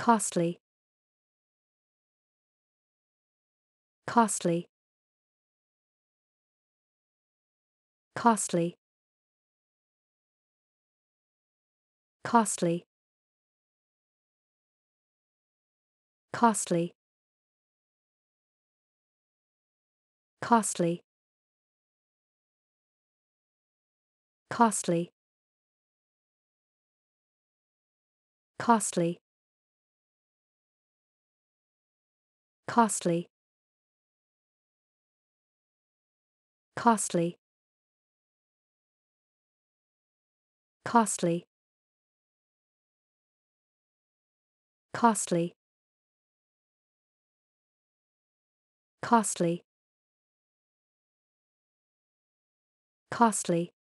Costly. Costly. Costly. Costly. Costly. Costly. Costly. Costly. Costly. Costly. Costly. Costly. Costly. Costly.